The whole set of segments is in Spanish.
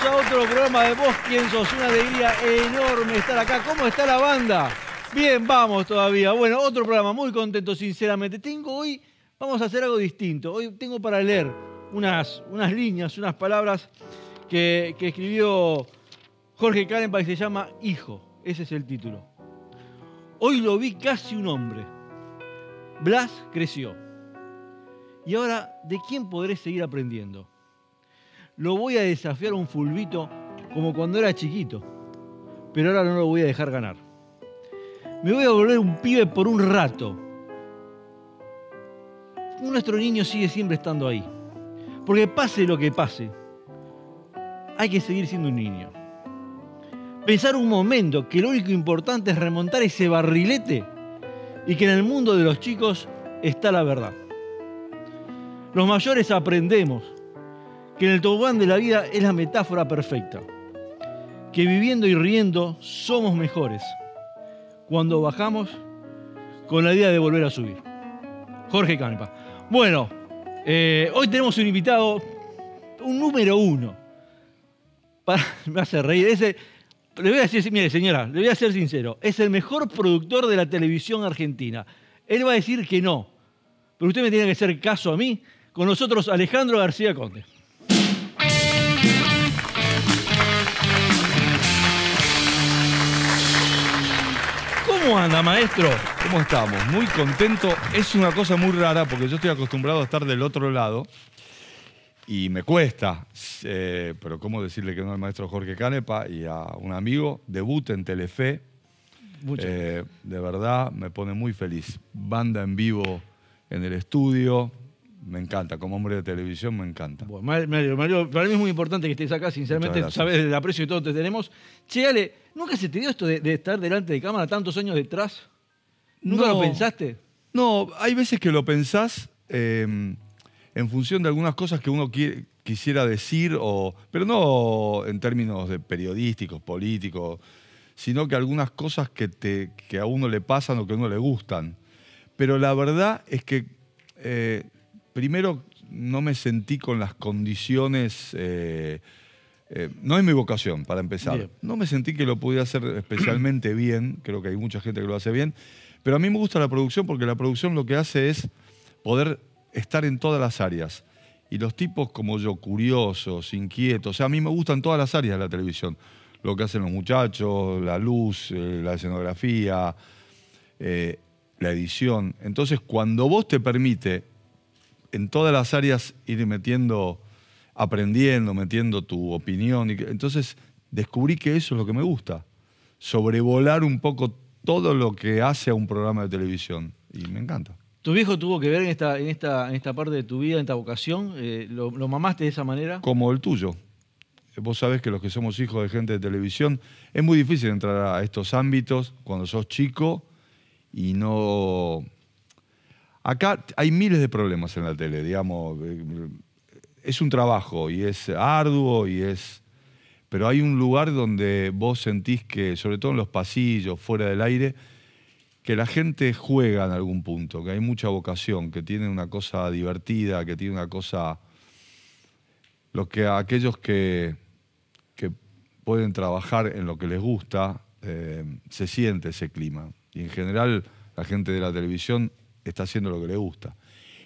a otro programa de Vos Quién Sos. Una alegría enorme estar acá. ¿Cómo está la banda? Bien, vamos todavía. Bueno, otro programa. Muy contento, sinceramente. Tengo hoy, vamos a hacer algo distinto. Hoy tengo para leer unas, unas líneas, unas palabras que, escribió Jorge Karenpa y se llama Hijo. Ese es el título. Hoy lo vi casi un hombre. Blas creció. Y ahora, ¿de quién podré seguir aprendiendo? lo voy a desafiar a un fulbito como cuando era chiquito, pero ahora no lo voy a dejar ganar. Me voy a volver un pibe por un rato. Nuestro niño sigue siempre estando ahí. Porque pase lo que pase, hay que seguir siendo un niño. Pensar un momento que lo único importante es remontar ese barrilete y que en el mundo de los chicos está la verdad. Los mayores aprendemos, que en el tobogán de la vida es la metáfora perfecta. Que viviendo y riendo somos mejores cuando bajamos con la idea de volver a subir. Jorge Canepa. Bueno, eh, hoy tenemos un invitado, un número uno. Para, me hace reír. le voy a decir, mire señora, le voy a ser sincero, es el mejor productor de la televisión argentina. Él va a decir que no, pero usted me tiene que hacer caso a mí. Con nosotros Alejandro García Conde. ¿Cómo anda, maestro? ¿Cómo estamos? Muy contento. Es una cosa muy rara porque yo estoy acostumbrado a estar del otro lado y me cuesta. Eh, pero ¿cómo decirle que no al maestro Jorge Canepa y a un amigo? Debut en Telefe. Eh, de verdad, me pone muy feliz. Banda en vivo en el estudio, me encanta, como hombre de televisión me encanta. Bueno, Mario, para mí es muy importante que estés acá, sinceramente, sabes el aprecio que todos te tenemos. Che, Ale, ¿nunca se te dio esto de, estar delante de cámara tantos años detrás? ¿Nunca lo pensaste? No, hay veces que lo pensás em, en función de algunas cosas que uno quisiera decir, o, pero no en términos de periodísticos, políticos, sino que algunas cosas que, a uno le pasan o que a uno le gustan. Pero la verdad es que eh, primero no me sentí con las condiciones, eh, eh, no es mi vocación para empezar, no me sentí que lo pudiera hacer especialmente bien, creo que hay mucha gente que lo hace bien, pero a mí me gusta la producción porque la producción lo que hace es poder estar en todas las áreas. Y los tipos como yo, curiosos, inquietos, o sea, a mí me gustan todas las áreas de la televisión. Lo que hacen los muchachos, la luz, eh, la escenografía, la edición. Entonces, cuando vos te permite en todas las áreas ir metiendo, aprendiendo, metiendo tu opinión. Y entonces descubrí que eso es lo que me gusta, sobrevolar un poco todo lo que hace a un programa de televisión. Y me encanta. ¿Tu viejo tuvo que ver en esta, en esta, en esta parte de tu vida, en esta vocación? Eh, lo, ¿Lo mamaste de esa manera? Como el tuyo. Vos sabés que los que somos hijos de gente de televisión, es muy difícil entrar a estos ámbitos cuando sos chico y no Acá hay miles de problemas en la tele, digamos. Eh, es un trabajo y es arduo y es... Pero hay un lugar donde vos sentís que, sobre todo en los pasillos, fuera del aire, que la gente juega en algún punto, que hay mucha vocación, que tiene una cosa divertida, que tiene una cosa... Los que, aquellos que, pueden trabajar en lo que les gusta, eh, se siente ese clima. Y en general la gente de la televisión está haciendo lo que le gusta.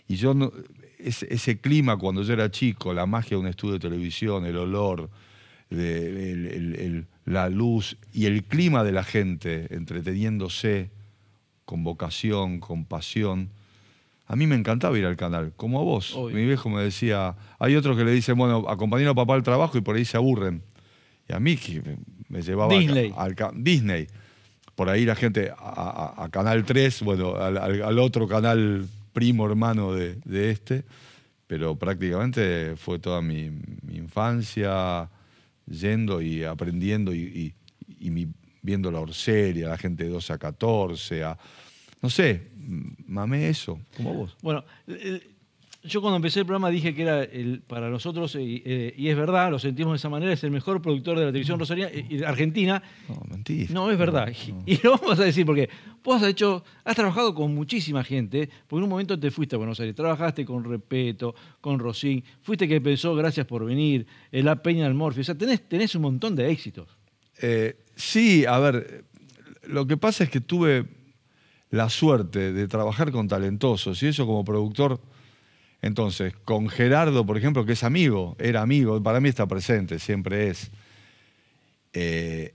Y yo, no, ese, clima cuando yo era chico, la magia de un estudio de televisión, el olor, la luz y el clima de la gente entreteniéndose con vocación, con pasión. A mí me encantaba ir al canal, como a vos. Mi viejo me decía, hay otros que le dicen, bueno, acompañen a papá al trabajo y por ahí se aburren. Y a mí me llevaba Al, Disney por ahí la gente a, Canal 3, bueno, al, otro canal primo hermano de, este, pero prácticamente fue toda mi, infancia yendo y aprendiendo y, viendo la Orseria, la gente de 12 a 14, a, no sé, mamé eso, como vos. Bueno, yo cuando empecé el programa dije que era para nosotros, eh, eh, y, es verdad, lo sentimos de esa manera, es el mejor productor de la televisión rosaria eh, y Argentina. No, mentira. No, es verdad. Y lo vamos a decir porque vos has hecho, has trabajado con muchísima gente, porque en un momento te fuiste a Buenos Aires, trabajaste con Repeto, con Rosín, fuiste que pensó Gracias por venir, La Peña del Morfio, o sea, tenés, tenés un montón de éxitos. sí, a ver, lo que pasa es que tuve la suerte de trabajar con talentosos y eso como productor entonces, con Gerardo, por ejemplo, que es amigo, era amigo, para mí está presente, siempre es. Eh,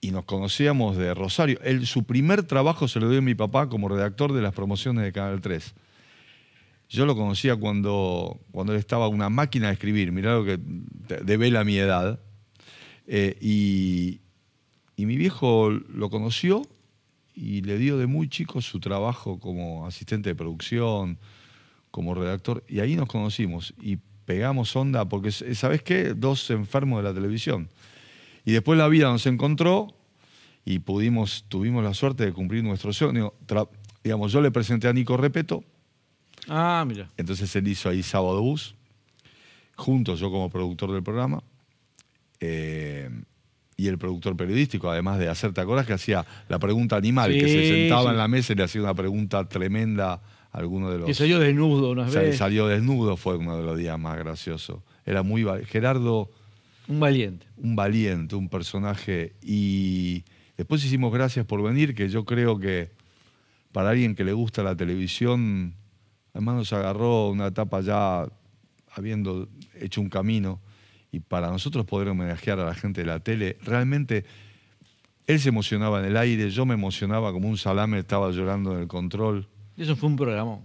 y nos conocíamos de Rosario. su primer trabajo se lo dio a mi papá como redactor de las promociones de Canal 3. Yo lo conocía cuando, él estaba una máquina de escribir, mirá lo que devela mi edad. Eh, y mi viejo lo conoció y le dio de muy chico su trabajo como asistente de producción, como redactor y ahí nos conocimos y pegamos onda porque, ¿sabes qué? Dos enfermos de la televisión. Y después la vida nos encontró y pudimos, tuvimos la suerte de cumplir nuestro sueño. digamos, yo le presenté a Nico Repeto. Ah, mira. Entonces él hizo ahí Sábado Bus, juntos yo como productor del programa. Eh, y el productor periodístico, además de hacer, ¿te que hacía la pregunta animal? que se sentaba en la mesa y le hacía una pregunta tremenda alguno de los... Que salió desnudo, ¿no Salió desnudo, fue uno de los días más graciosos. Era muy... Gerardo... Un valiente. Un valiente, un personaje. Y después hicimos Gracias por venir, que yo creo que para alguien que le gusta la televisión, además nos agarró una etapa ya habiendo hecho un camino. Y para nosotros poder homenajear a la gente de la tele, realmente él se emocionaba en el aire, yo me emocionaba como un salame, estaba llorando en el control. Eso fue un programa.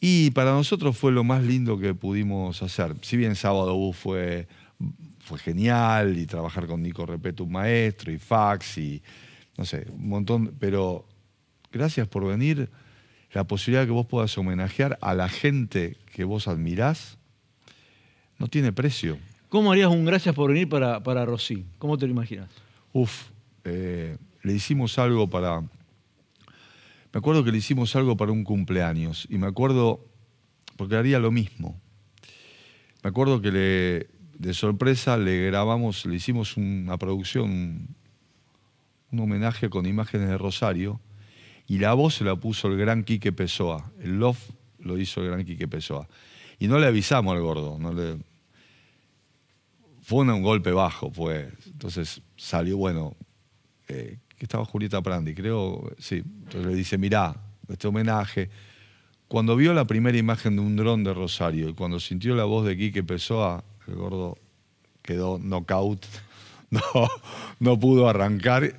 Y para nosotros fue lo más lindo que pudimos hacer. Si bien Sábado fue, fue genial y trabajar con Nico Repeto, un maestro, y Fax, y no sé, un montón. Pero gracias por venir. La posibilidad que vos puedas homenajear a la gente que vos admirás no tiene precio. ¿Cómo harías un gracias por venir para, para Rosy? ¿Cómo te lo imaginas? Uf, eh, le hicimos algo para me acuerdo que le hicimos algo para un cumpleaños y me acuerdo, porque haría lo mismo. Me acuerdo que le, de sorpresa le grabamos, le hicimos una producción, un, homenaje con imágenes de Rosario y la voz se la puso el gran Quique Pessoa. El love lo hizo el gran Quique Pessoa. Y no le avisamos al gordo. Fue un, golpe bajo, pues. Entonces salió, bueno, eh, estaba Julieta Prandi, creo, sí. Entonces le dice, mirá, este homenaje. Cuando vio la primera imagen de un dron de Rosario y cuando sintió la voz de Quique Pessoa, el gordo quedó knockout, no, no pudo arrancar.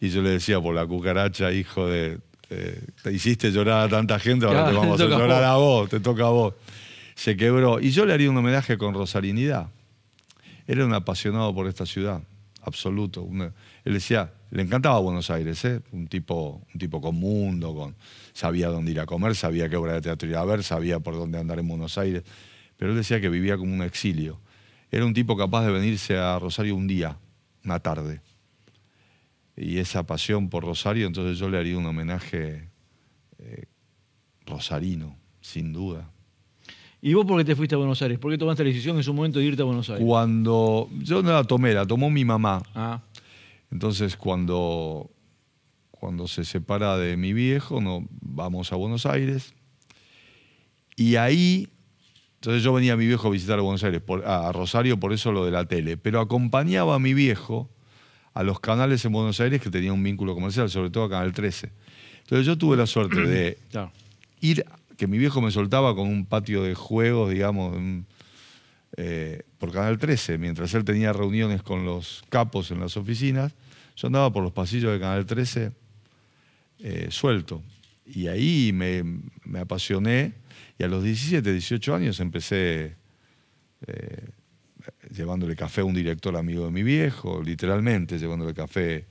Y yo le decía, por la cucaracha, hijo de... Eh, te hiciste llorar a tanta gente, ahora te vamos a llorar a vos, te toca a vos. Se quebró. Y yo le haría un homenaje con rosarinidad. Era un apasionado por esta ciudad, absoluto. él decía, le encantaba Buenos Aires, ¿eh? un, tipo, un tipo con mundo, con, sabía dónde ir a comer, sabía qué obra de teatro ir a ver, sabía por dónde andar en Buenos Aires, pero él decía que vivía como un exilio. Era un tipo capaz de venirse a Rosario un día, una tarde. Y esa pasión por Rosario, entonces yo le haría un homenaje eh, rosarino, sin duda. ¿Y vos por qué te fuiste a Buenos Aires? ¿Por qué tomaste la decisión en su momento de irte a Buenos Aires? Cuando yo no la tomé, la tomó mi mamá. Ah. Entonces, cuando, cuando se separa de mi viejo, no, vamos a Buenos Aires. Y ahí, entonces yo venía a mi viejo a visitar a Buenos Aires, a Rosario, por eso lo de la tele, pero acompañaba a mi viejo a los canales en Buenos Aires que tenían un vínculo comercial, sobre todo a Canal 13. Entonces yo tuve la suerte de ir, que mi viejo me soltaba con un patio de juegos, digamos, eh, por Canal 13, mientras él tenía reuniones con los capos en las oficinas, yo andaba por los pasillos de Canal 13 eh, suelto. Y ahí me, me, apasioné y a los 17, 18 años empecé eh, llevándole café a un director amigo de mi viejo, literalmente llevándole café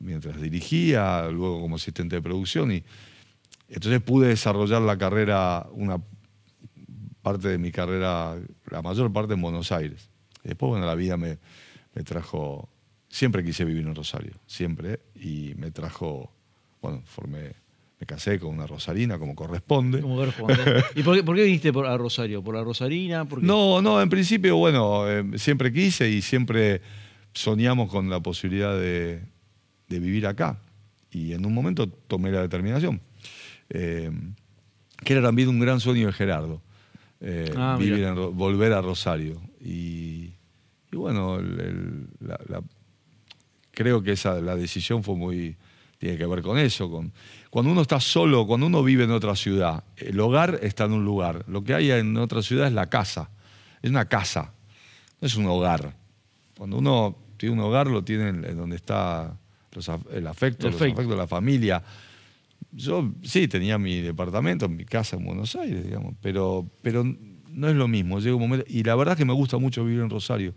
mientras dirigía, luego como asistente de producción. Y entonces pude desarrollar la carrera, una, parte de mi carrera, la mayor parte en Buenos Aires. Después, bueno, la vida me, trajo, siempre quise vivir en Rosario, siempre, y me trajo, bueno, me casé con una rosarina, como corresponde. Como ¿Y por qué, por qué viniste a Rosario? ¿Por la rosarina? no, no, en principio, bueno, em, siempre quise y siempre soñamos con la posibilidad de, de, vivir acá. Y en un momento tomé la determinación. Em, que era también un gran sueño de Gerardo. Eh, ah, volver a Rosario. Y, bueno, creo que esa, la decisión fue muy, tiene que ver con eso. Con, cuando uno está solo, cuando uno vive en otra ciudad, el hogar está en un lugar. Lo que hay en otra ciudad es la casa. Es una casa, no es un hogar. Cuando uno tiene un hogar, lo tiene en, donde está el afecto, los de la familia yo sí tenía mi departamento, mi casa en Buenos Aires, digamos, pero, pero no es lo mismo. Llega un momento, y la verdad es que me gusta mucho vivir en Rosario.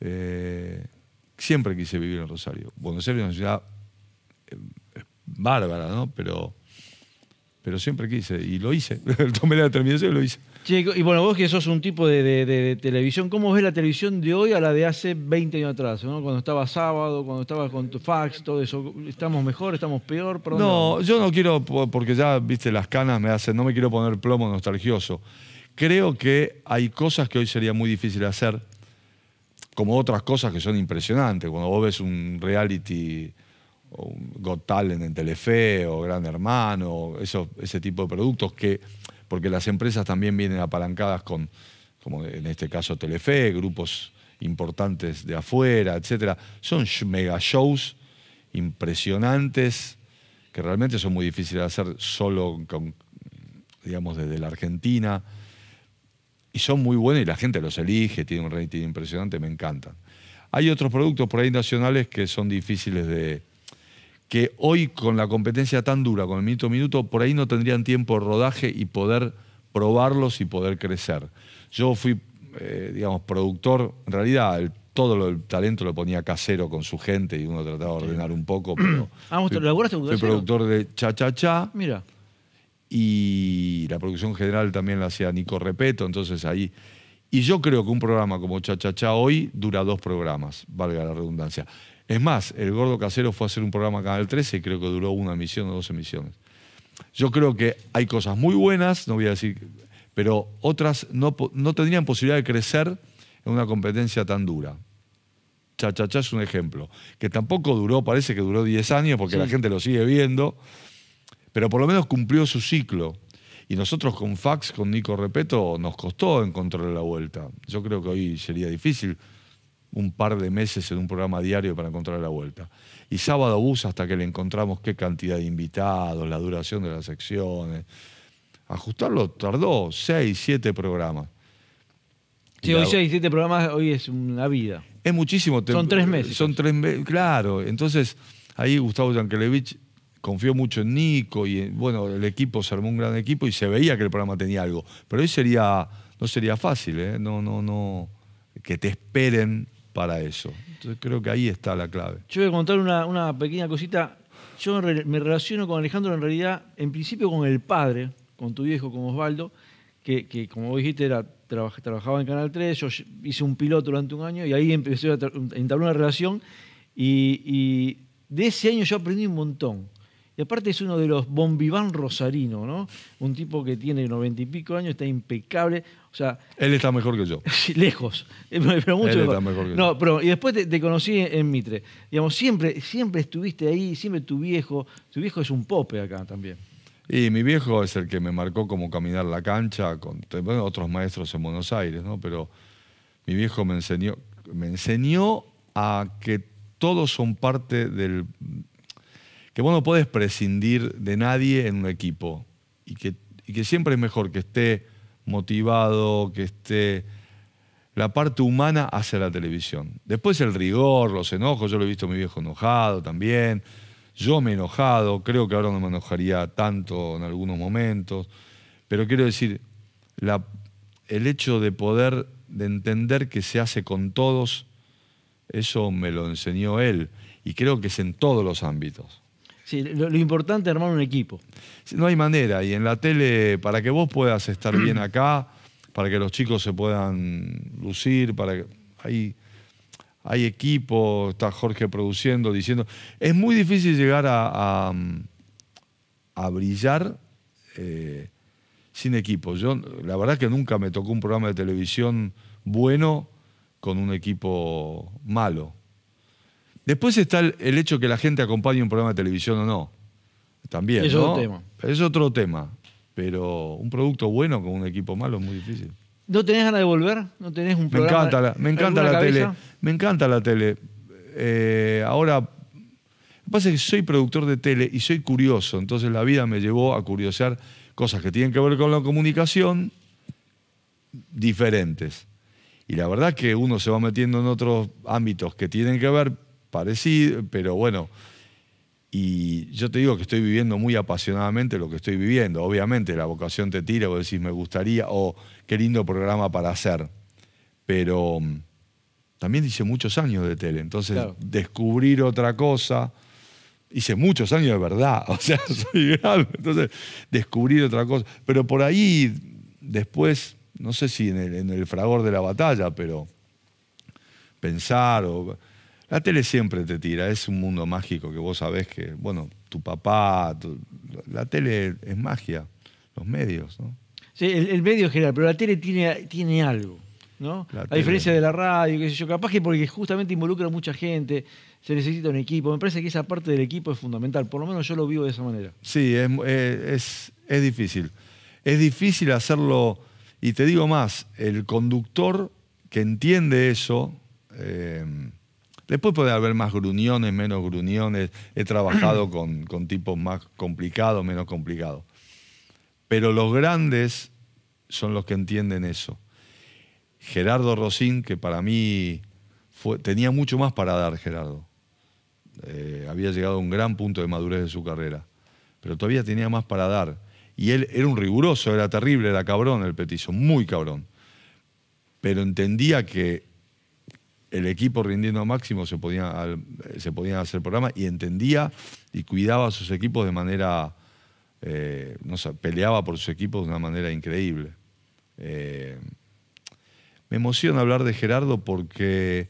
Eh, siempre quise vivir en Rosario. Buenos Aires es una ciudad eh, bárbara, ¿no? Pero pero siempre quise y lo hice. Tomé la determinación y lo hice. Che, y bueno, vos que sos un tipo de, televisión, ¿cómo ves la televisión de hoy a la de hace 20 años atrás? ¿no? Cuando estaba sábado, cuando estaba con tu fax, todo eso. ¿Estamos mejor, estamos peor? no, yo no quiero, porque ya, viste, las canas me hacen, no me quiero poner plomo nostalgioso. Creo que hay cosas que hoy sería muy difícil hacer, como otras cosas que son impresionantes. Cuando vos ves un reality o Talent en Telefe o Gran Hermano, ese tipo de productos que, porque las empresas también vienen apalancadas con, como en este caso Telefe, grupos importantes de afuera, etcétera. Son mega shows impresionantes que realmente son muy difíciles de hacer solo digamos, desde la Argentina. Y son muy buenos y la gente los elige, tiene un rating impresionante, me encantan. Hay otros productos por ahí nacionales que son difíciles de, que hoy con la competencia tan dura, con el minuto a minuto, por ahí no tendrían tiempo de rodaje y poder probarlos y poder crecer. Yo fui, eh, digamos, productor, en realidad todo el talento lo ponía casero con su gente y uno trataba de ordenar un poco, pero... ah, fui, productor de Cha Cha Cha. Mira. Y la producción general también la hacía Nico Repeto, entonces ahí... Y yo creo que un programa como Cha Cha Cha hoy dura dos programas, valga la redundancia. Es más, el gordo casero fue a hacer un programa en Canal 13 y creo que duró una emisión o dos emisiones. Yo creo que hay cosas muy buenas, no voy a decir, pero otras no, no tendrían posibilidad de crecer en una competencia tan dura. Chachachá es un ejemplo, que tampoco duró, parece que duró 10 años porque la gente lo sigue viendo, pero por lo menos cumplió su ciclo. Y nosotros con Fax, con Nico Repeto, nos costó encontrar la vuelta. Yo creo que hoy sería difícil un par de meses en un programa diario para encontrar la vuelta. Y sábado bus hasta que le encontramos qué cantidad de invitados, la duración de las secciones. Ajustarlo tardó seis, siete programas. Sí, hoy seis, siete programas, hoy es una vida. Es muchísimo. Son tres meses. Son tres meses, claro. Entonces, ahí Gustavo Yankelevich confió mucho en Nico y, eh, bueno, el equipo se armó un gran equipo y se veía que el programa tenía algo. Pero hoy sería, no sería fácil, ¿eh? No, no, no. Que te esperen para eso. Entonces creo que ahí está la clave. Yo voy a contar una, pequeña cosita. Yo me relaciono con Alejandro en realidad, en principio con el padre, con tu viejo, con Osvaldo, que, como dijiste trabajaba en Canal 3, yo hice un piloto durante un año y ahí empecé a entablar una relación y, de ese año yo aprendí un montón. Y aparte es uno de los bombiván rosarino, ¿no? Un tipo que tiene noventa y pico años, está impecable. O sea, Él está mejor que yo. Lejos. Eh, pero mucho Él Está mejor que no, pero y después te, conocí en Mitre. Digamos, siempre, siempre estuviste ahí, siempre tu viejo. Tu viejo es un pope acá también. Y mi viejo es el que me marcó como caminar la cancha, con otros maestros en Buenos Aires, ¿no? Pero mi viejo me enseñó, me enseñó a que todos son parte del, que vos no podés prescindir de nadie en un equipo y que, siempre es mejor que esté motivado, que esté la parte humana hacia la televisión. Después el rigor, los enojos, yo lo he visto a mi viejo enojado también, yo me he enojado, creo que ahora no me enojaría tanto en algunos momentos, pero quiero decir, el hecho de poder, de entender que se hace con todos, eso me lo enseñó él y creo que es en todos los ámbitos lo, importante es armar un equipo. No hay manera. Y en la tele, para que vos puedas estar bien acá, para que los chicos se puedan lucir, para que. Hay, equipo, está Jorge produciendo, diciendo. Es muy difícil llegar a, a, brillar eh, sin equipo. Yo, la verdad que nunca me tocó un programa de televisión bueno con un equipo malo. Después está el, hecho hecho que la gente acompañe un programa de televisión o no. También. Es otro tema. Es otro tema. Pero un producto bueno con un equipo malo es muy difícil. ¿No tenés ganas de volver? ¿No tenés un programa? Me encanta la, me encanta la tele. Me encanta la tele. Eh, ahora, lo que pasa es que soy productor de tele y soy curioso. Entonces la vida me llevó a curiosear cosas que tienen que ver con la comunicación diferentes. Y la verdad que uno se va metiendo en otros ámbitos que tienen que ver parecido, pero bueno, y yo te digo que estoy viviendo muy apasionadamente lo que estoy viviendo. Obviamente la vocación te tira, vos decís me gustaría o qué lindo programa para hacer. Pero mm, también hice muchos años de tele, entonces descubrir otra cosa, hice muchos años de verdad, o sea, soy grave, entonces descubrir otra cosa. Pero por ahí después, no sé si en el, en el fragor de la batalla, pero pensar o la tele siempre te tira, es un mundo mágico que vos sabés que, bueno, tu papá, la tele es magia, los medios, ¿no? Sí, el, medio general, pero la tele tiene, tiene algo, ¿no? a diferencia de la radio, qué sé yo, capaz que porque justamente involucra a mucha gente, se necesita un equipo, me parece que esa parte del equipo es fundamental, por lo menos yo lo vivo de esa manera. Sí, es, eh, es, difícil. Es difícil hacerlo, y te digo más, el conductor que entiende eso... Eh, Después puede haber más gruñones, menos gruñones. He trabajado con, con tipos más complicados, menos complicados. Pero los grandes son los que entienden eso. Gerardo Rosín, que para mí tenía mucho más para dar Gerardo. Eh, había llegado a un gran punto de madurez de su carrera, pero todavía tenía más para dar. Y él era un riguroso, era terrible, era cabrón el petiso. muy cabrón. Pero entendía que el equipo rindiendo a máximo se podía, se podían hacer programas y entendía y cuidaba a sus equipos de manera, eh, no sé, peleaba por sus equipos de una manera increíble. Eh, me emociona hablar de Gerardo porque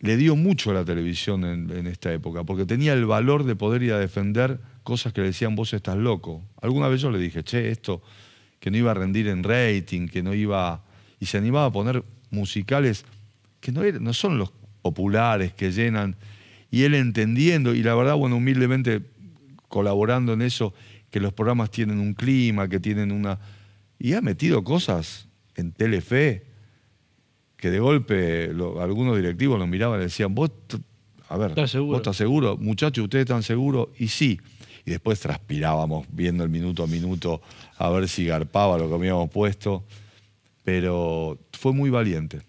le dio mucho a la televisión en, esta época, porque tenía el valor de poder ir a defender cosas que le decían vos estás loco. Alguna vez yo le dije, che, esto que no iba a rendir en rating, que no iba... Y se animaba a poner musicales que no, son los populares que llenan, y él entendiendo, y la verdad, bueno, humildemente colaborando en eso, que los programas tienen un clima, que tienen una... Y ha metido cosas en Telefe, que de golpe algunos directivos lo miraban y decían, vos, a ver, ¿vos estás seguro? Muchachos, ¿ustedes están seguros? Y sí. Y después transpirábamos viendo el minuto a minuto a ver si garpaba lo que habíamos puesto. Pero fue muy valiente.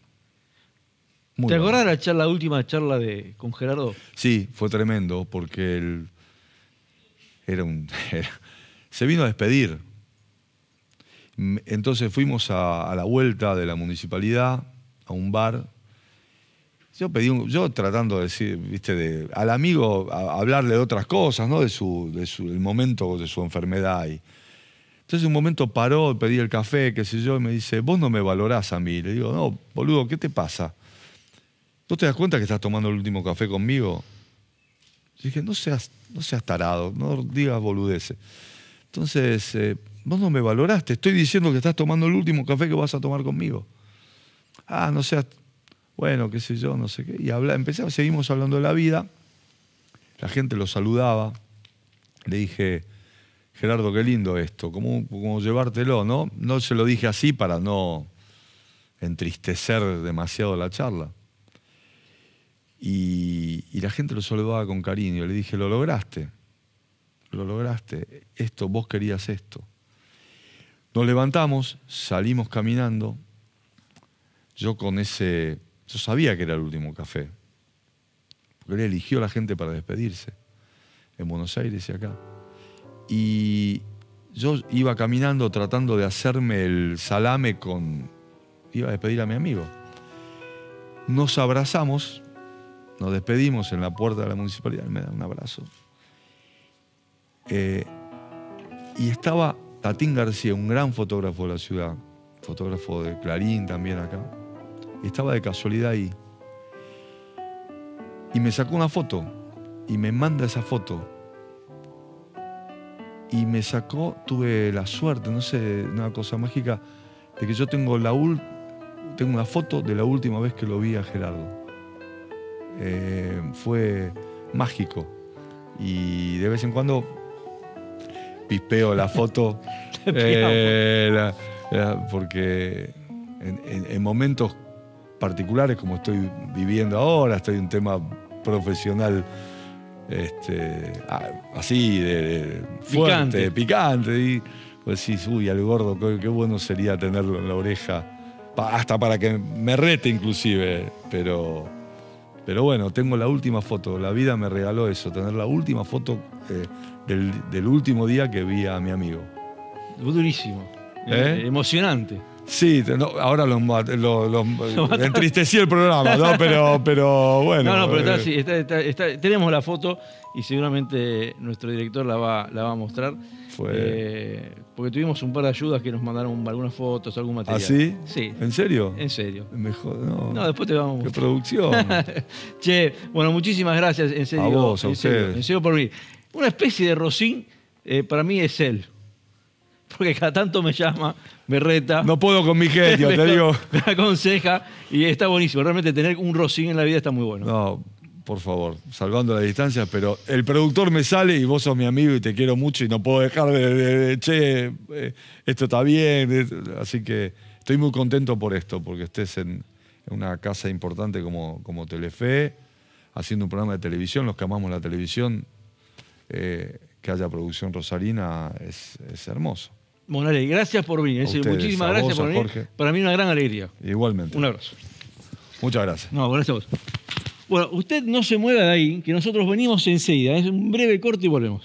¿Te acordás de la, última charla de, con Gerardo? Sí, fue tremendo porque él era un, se vino a despedir. Mm, entonces fuimos a, la vuelta de la municipalidad, a un bar. Yo pedí yo tratando de decir, viste, de, al amigo hablarle de otras cosas, ¿no? De su, de momento de su enfermedad. Y, entonces un momento paró, pedí el café, qué sé yo, y me dice, vos no me valorás a mí. Le digo, no, boludo, ¿qué te pasa? ¿No te das cuenta que estás tomando el último café conmigo? dije, no seas, no seas tarado, no digas boludeces. Entonces, eh, vos no me valoraste, estoy diciendo que estás tomando el último café que vas a tomar conmigo. Ah, no seas, bueno, qué sé yo, no sé qué. Y habla, seguimos hablando de la vida, la gente lo saludaba, le dije, Gerardo, qué lindo esto, como llevártelo, ¿no? No se lo dije así para no entristecer demasiado la charla. Y, la gente lo saludaba con cariño. Le dije, lo lograste, lo lograste, esto, vos querías esto. Nos levantamos, salimos caminando. Yo con ese, yo sabía que era el último café, porque él eligió a la gente para despedirse, en Buenos Aires y acá. Y yo iba caminando tratando de hacerme el salame con... Iba a despedir a mi amigo. Nos abrazamos, nos despedimos en la puerta de la municipalidad, me da un abrazo. Eh, y estaba Tatín García, un gran fotógrafo de la ciudad, fotógrafo de Clarín también acá. Y estaba de casualidad ahí. Y me sacó una foto y me manda esa foto. Y me sacó, tuve la suerte, no sé, una cosa mágica, de que yo tengo la tengo una foto de la última vez que lo vi a Gerardo. Eh, fue mágico. Y de vez en cuando pispeo la foto, eh, la, porque en, momentos particulares como estoy viviendo ahora, estoy en un tema profesional este, ah, así, de, fuerte, picante. y pues decís, uy, al gordo, qué, bueno sería tenerlo en la oreja, hasta para que me rete inclusive, pero pero bueno, tengo la última foto, la vida me regaló eso, tener la última foto eh, del, último día que vi a mi amigo. Durísimo, ¿Eh? Eh, emocionante. Sí, ahora lo entristecí el programa, ¿no? Pero, pero bueno. No, no, pero está, eh. sí, tenemos la foto y seguramente nuestro director la va, a mostrar. Eh, porque tuvimos un par de ayudas que nos mandaron algunas fotos, algún ¿Ah, material. ¿Ah, sí? ¿En serio? En serio. Mejor, no. después te vamos. Qué producción. che, bueno, muchísimas gracias, en serio. A vos, a en, serio, en serio por mí. Una especie de Rocín, eh, para mí es él porque cada tanto me llama, me reta. No puedo con mi genio, te digo. Me aconseja y está buenísimo. Realmente tener un Rosín en la vida está muy bueno. No, por favor, salvando la distancia, pero el productor me sale y vos sos mi amigo y te quiero mucho y no puedo dejar de, che, eh, esto está bien. Así que estoy muy contento por esto, porque estés en, una casa importante como, como Telefe, haciendo un programa de televisión, los que amamos la televisión, eh, que haya producción rosarina, es hermoso. Monale, gracias por venir. Eh, muchísimas gracias por venir. Para mí una gran alegría. Igualmente. Un abrazo. Muchas gracias. No, gracias a Bueno, usted no se mueva de ahí, que nosotros venimos enseguida. Es un breve corte y volvemos.